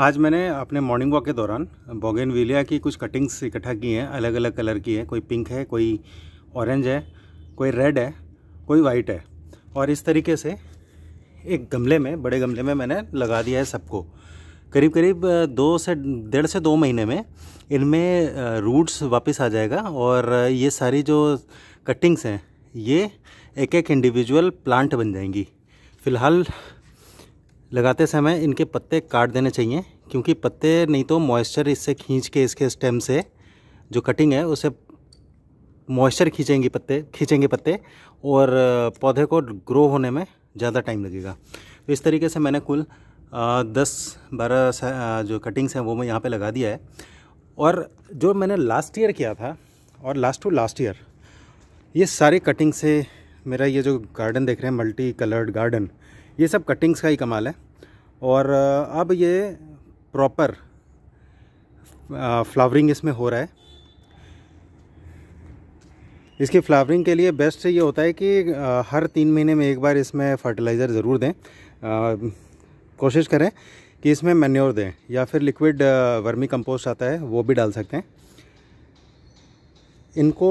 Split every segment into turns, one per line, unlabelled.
आज मैंने अपने मॉर्निंग वॉक के दौरान बोगेन की कुछ कटिंग्स इकट्ठा की हैं अलग अलग कलर की हैं कोई पिंक है कोई ऑरेंज है कोई रेड है कोई वाइट है और इस तरीके से एक गमले में बड़े गमले में मैंने लगा दिया है सबको करीब करीब दो से डेढ़ से दो महीने में इनमें रूट्स वापस आ जाएगा और ये सारी जो कटिंग्स हैं ये एक एक इंडिविजुअल प्लांट बन जाएंगी फ़िलहाल लगाते समय इनके पत्ते काट देने चाहिए क्योंकि पत्ते नहीं तो मॉइस्चर इससे खींच के इसके स्टेम से जो कटिंग है उसे मॉइस्चर खींचेंगे पत्ते खींचेंगे पत्ते और पौधे को ग्रो होने में ज़्यादा टाइम लगेगा तो इस तरीके से मैंने कुल दस बारह जो कटिंग्स हैं वो मैं यहाँ पे लगा दिया है और जो मैंने लास्ट ईयर किया था और लास्ट टू लास्ट ईयर ये सारे कटिंग से मेरा ये जो गार्डन देख रहे हैं मल्टी कलर्ड गार्डन ये सब कटिंग्स का ही कमाल है और अब ये प्रॉपर फ्लावरिंग इसमें हो रहा है इसकी फ्लावरिंग के लिए बेस्ट ये होता है कि हर तीन महीने में एक बार इसमें फर्टिलाइज़र ज़रूर दें कोशिश करें कि इसमें मैन्योर दें या फिर लिक्विड वर्मी कंपोस्ट आता है वो भी डाल सकते हैं इनको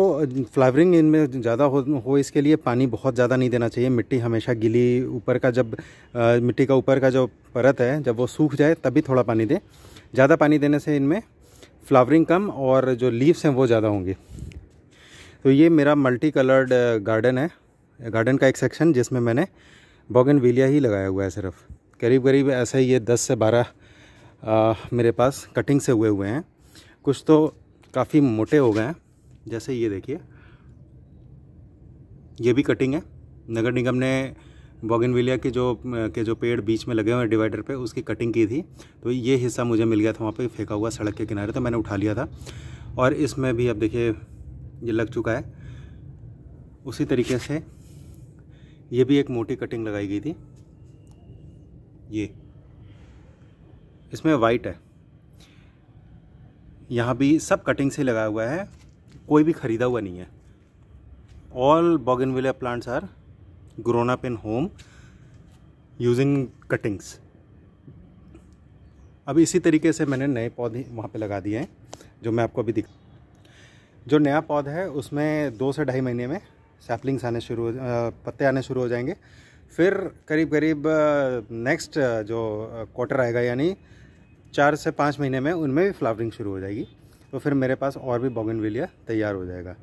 फ्लावरिंग इनमें ज़्यादा हो, हो इसके लिए पानी बहुत ज़्यादा नहीं देना चाहिए मिट्टी हमेशा गीली ऊपर का जब आ, मिट्टी का ऊपर का जो परत है जब वो सूख जाए तभी थोड़ा पानी दें ज़्यादा पानी देने से इनमें फ्लावरिंग कम और जो लीव्स हैं वो ज़्यादा होंगे तो ये मेरा मल्टी कलर्ड गार्डन है गार्डन का एक सेक्शन जिसमें मैंने बॉगन ही लगाया हुआ है सिर्फ करीब करीब ऐसे ही ये दस से बारह मेरे पास कटिंग से हुए हुए हैं कुछ तो काफ़ी मोटे हो गए हैं जैसे ये देखिए ये भी कटिंग है नगर निगम ने बॉगनविलिया के जो के जो पेड़ बीच में लगे हुए हैं डिवाइडर पे उसकी कटिंग की थी तो ये हिस्सा मुझे मिल गया था वहाँ पे फेंका हुआ सड़क के किनारे तो मैंने उठा लिया था और इसमें भी अब देखिए ये लग चुका है उसी तरीके से ये भी एक मोटी कटिंग लगाई गई थी ये इसमें वाइट है यहाँ भी सब कटिंग से लगा हुआ है कोई भी ख़रीदा हुआ नहीं है ऑल विलिया plants are grown in home using cuttings अब इसी तरीके से मैंने नए पौधे वहाँ पे लगा दिए हैं जो मैं आपको अभी दिख जो नया पौधा है उसमें दो से ढाई महीने में सैपलिंग्स आने शुरू हो पत्ते आने शुरू हो जाएंगे फिर करीब करीब नेक्स्ट जो क्वार्टर आएगा यानी चार से पाँच महीने में उनमें भी फ्लावरिंग शुरू हो जाएगी तो फिर मेरे पास और भी बॉगनविलिया तैयार हो जाएगा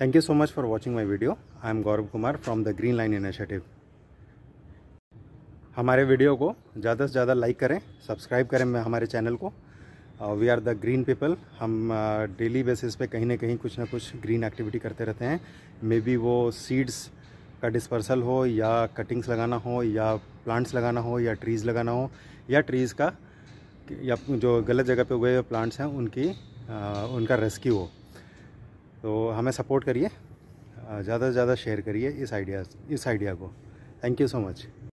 thank you so much for watching my video I am Gaurav Kumar from the green line initiative हमारे वीडियो को ज़्यादा से ज़्यादा लाइक करें सब्सक्राइब करें हमारे चैनल को we are the green people हम डेली uh, बेसिस पे कहीं ना कहीं कुछ ना कुछ ग्रीन एक्टिविटी करते रहते हैं मे बी वो सीड्स का डिस्पर्सल हो या कटिंग्स लगाना हो या प्लांट्स लगाना हो या ट्रीज़ लगाना हो या ट्रीज़ का या जो गलत जगह पे हुए प्लांट्स हैं उनकी उनका रेस्क्यू हो तो हमें सपोर्ट करिए ज़्यादा से ज़्यादा शेयर करिए इस आइडिया इस आइडिया को थैंक यू सो मच